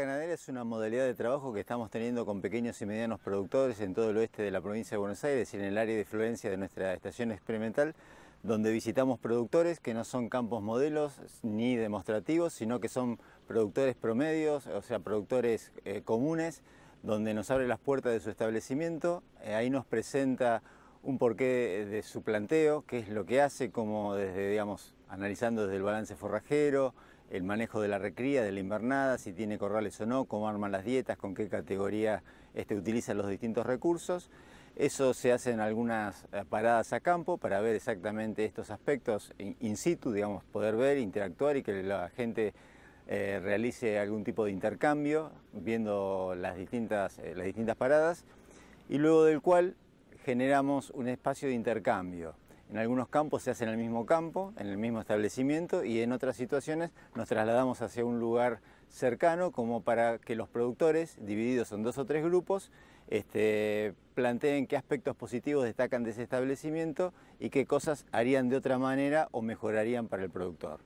ganadera es una modalidad de trabajo que estamos teniendo con pequeños y medianos productores en todo el oeste de la provincia de Buenos Aires y en el área de influencia de nuestra estación experimental, donde visitamos productores que no son campos modelos ni demostrativos, sino que son productores promedios, o sea, productores eh, comunes, donde nos abre las puertas de su establecimiento, eh, ahí nos presenta un porqué de, de su planteo, qué es lo que hace, como desde, digamos, analizando desde el balance forrajero, el manejo de la recría, de la invernada, si tiene corrales o no, cómo arman las dietas, con qué categoría este, utilizan los distintos recursos. Eso se hace en algunas eh, paradas a campo para ver exactamente estos aspectos in situ, digamos, poder ver, interactuar y que la gente eh, realice algún tipo de intercambio viendo las distintas, eh, las distintas paradas y luego del cual generamos un espacio de intercambio en algunos campos se hace en el mismo campo, en el mismo establecimiento y en otras situaciones nos trasladamos hacia un lugar cercano como para que los productores, divididos en dos o tres grupos, este, planteen qué aspectos positivos destacan de ese establecimiento y qué cosas harían de otra manera o mejorarían para el productor.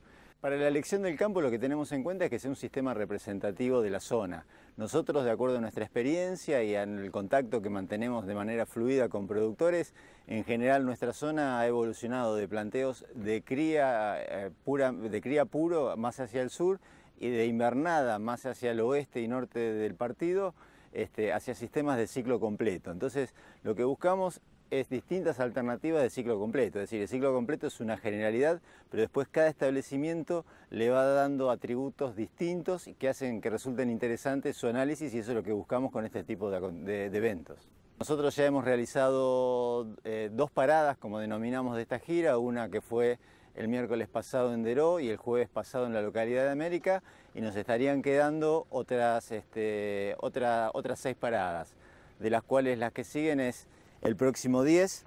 Para la elección del campo lo que tenemos en cuenta es que sea un sistema representativo de la zona. Nosotros, de acuerdo a nuestra experiencia y al contacto que mantenemos de manera fluida con productores, en general nuestra zona ha evolucionado de planteos de cría, eh, pura, de cría puro más hacia el sur y de invernada más hacia el oeste y norte del partido, este, hacia sistemas de ciclo completo. Entonces, lo que buscamos es distintas alternativas de ciclo completo. Es decir, el ciclo completo es una generalidad, pero después cada establecimiento le va dando atributos distintos que hacen que resulten interesantes su análisis y eso es lo que buscamos con este tipo de, eventos. Nosotros ya hemos realizado eh, dos paradas, como denominamos, de esta gira, una que fue el miércoles pasado en Deró y el jueves pasado en la localidad de América, y nos estarían quedando otras, este, otras seis paradas, de las cuales las que siguen es el próximo 10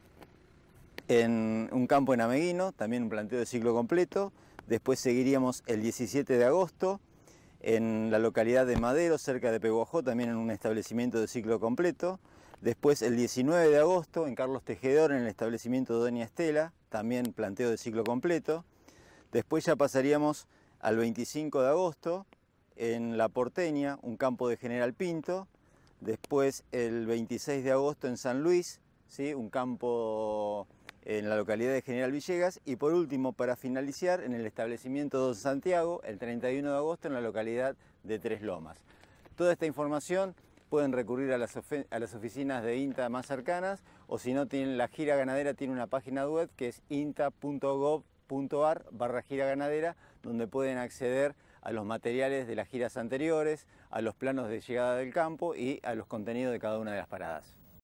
en un campo en Ameguino, también un planteo de ciclo completo. Después seguiríamos el 17 de agosto en la localidad de Madero, cerca de Peguajó, también en un establecimiento de ciclo completo. Después el 19 de agosto en Carlos Tejedor, en el establecimiento de Doña Estela, también planteo de ciclo completo. Después ya pasaríamos al 25 de agosto en La Porteña, un campo de General Pinto. Después el 26 de agosto en San Luis, ¿sí? un campo en la localidad de General Villegas y por último, para finalizar, en el establecimiento Don Santiago, el 31 de agosto, en la localidad de Tres Lomas. Toda esta información pueden recurrir a las, oficinas de INTA más cercanas o si no tienen la gira ganadera, tiene una página web que es inta.gov.ar barra gira ganadera, donde pueden acceder a los materiales de las giras anteriores, a los planos de llegada del campo y a los contenidos de cada una de las paradas.